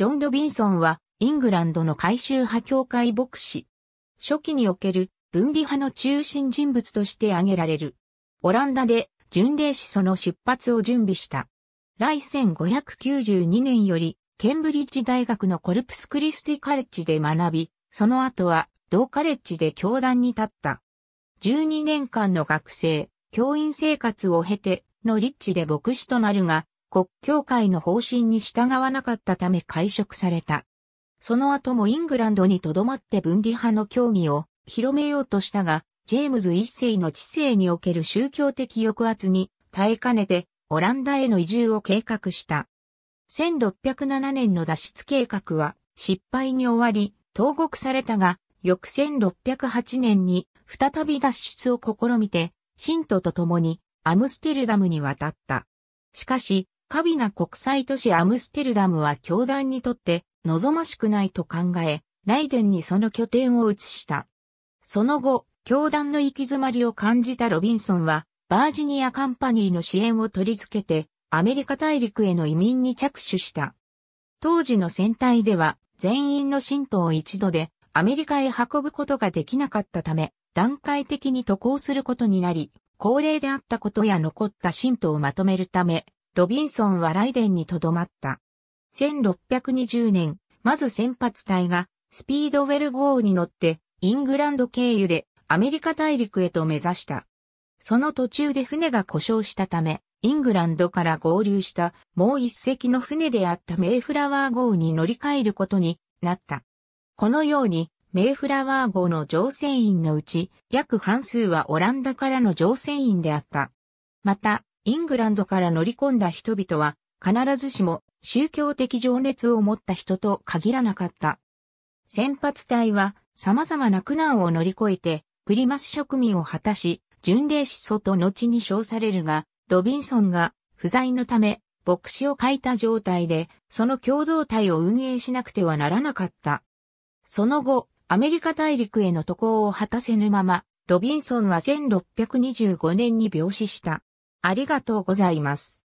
ジョン・ロビンソンは、イングランドの改宗派教会牧師。初期における分離派の中心人物として挙げられる。オランダで巡礼しその出発を準備した。来1592年より、ケンブリッジ大学のコルプスクリスティカレッジで学び、その後は同カレッジで教壇に立った。12年間の学生、教員生活を経て、のリッチで牧師となるが、国教会の方針に従わなかったため解職された。その後もイングランドに留まって分離派の教義を広めようとしたが、ジェームズ一世の知性における宗教的抑圧に耐えかねてオランダへの移住を計画した。1607年の脱出計画は失敗に終わり、投獄されたが、翌1608年に再び脱出を試みて、信徒と共にアムステルダムに渡った。しかし、カビナ国際都市アムステルダムは教団にとって望ましくないと考え、ライデンにその拠点を移した。その後、教団の行き詰まりを感じたロビンソンは、バージニアカンパニーの支援を取り付けて、アメリカ大陸への移民に着手した。当時の戦隊では、全員の信徒を一度で、アメリカへ運ぶことができなかったため、段階的に渡航することになり、高齢であったことや残った信徒をまとめるため、ロビンソンはライデンにとどまった。1620年、まず先発隊がスピードウェル号に乗ってイングランド経由でアメリカ大陸へと目指した。その途中で船が故障したため、イングランドから合流したもう一隻の船であったメイフラワー号に乗り換えることになった。このように、メイフラワー号の乗船員のうち、約半数はオランダからの乗船員であった。また、イングランドから乗り込んだ人々は、必ずしも宗教的情熱を持った人と限らなかった。先発隊は様々な苦難を乗り越えて、プリマス職民を果たし、巡礼思想と後に称されるが、ロビンソンが不在のため、牧師を書いた状態で、その共同体を運営しなくてはならなかった。その後、アメリカ大陸への渡航を果たせぬまま、ロビンソンは1625年に病死した。ありがとうございます。